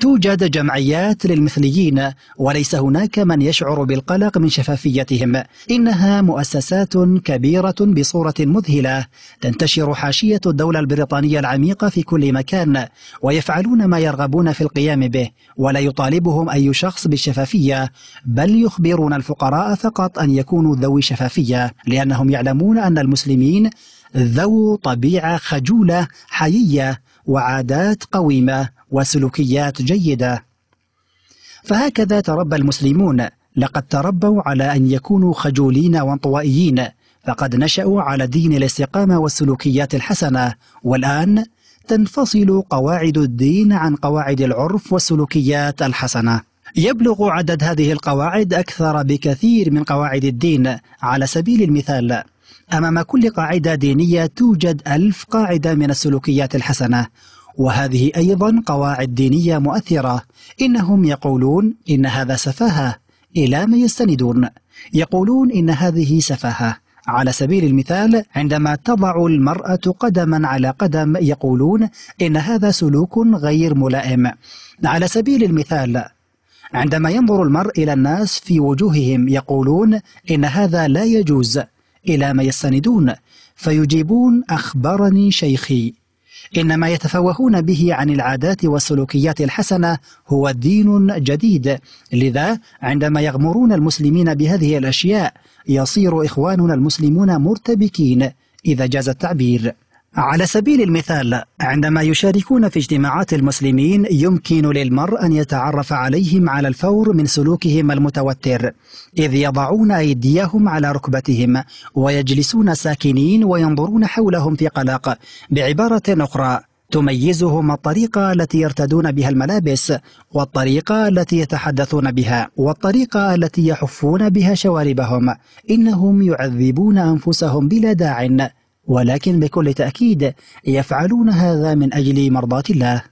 توجد جمعيات للمثليين وليس هناك من يشعر بالقلق من شفافيتهم إنها مؤسسات كبيرة بصورة مذهلة تنتشر حاشية الدولة البريطانية العميقة في كل مكان ويفعلون ما يرغبون في القيام به ولا يطالبهم أي شخص بالشفافية بل يخبرون الفقراء فقط أن يكونوا ذوي شفافية لأنهم يعلمون أن المسلمين ذو طبيعة خجولة حيية وعادات قويمة وسلوكيات جيدة فهكذا تربى المسلمون لقد تربوا على أن يكونوا خجولين وانطوائيين فقد نشأوا على دين الاستقامة والسلوكيات الحسنة والآن تنفصل قواعد الدين عن قواعد العرف والسلوكيات الحسنه يبلغ عدد هذه القواعد أكثر بكثير من قواعد الدين على سبيل المثال أمام كل قاعدة دينية توجد ألف قاعدة من السلوكيات الحسنة وهذه أيضا قواعد دينية مؤثرة إنهم يقولون إن هذا سفاهة إلى ما يستندون يقولون إن هذه سفاهة على سبيل المثال عندما تضع المرأة قدما على قدم يقولون إن هذا سلوك غير ملائم على سبيل المثال عندما ينظر المرء إلى الناس في وجوههم يقولون إن هذا لا يجوز إلى ما يستندون فيجيبون أخبرني شيخي إن ما يتفوهون به عن العادات والسلوكيات الحسنة هو دين جديد لذا عندما يغمرون المسلمين بهذه الأشياء يصير إخواننا المسلمون مرتبكين إذا جاز التعبير على سبيل المثال عندما يشاركون في اجتماعات المسلمين يمكن للمرء أن يتعرف عليهم على الفور من سلوكهم المتوتر إذ يضعون أيديهم على ركبتهم ويجلسون ساكنين وينظرون حولهم في قلق بعبارة أخرى تميزهم الطريقة التي يرتدون بها الملابس والطريقة التي يتحدثون بها والطريقة التي يحفون بها شواربهم إنهم يعذبون أنفسهم بلا داعٍ ولكن بكل تأكيد يفعلون هذا من أجل مرضاة الله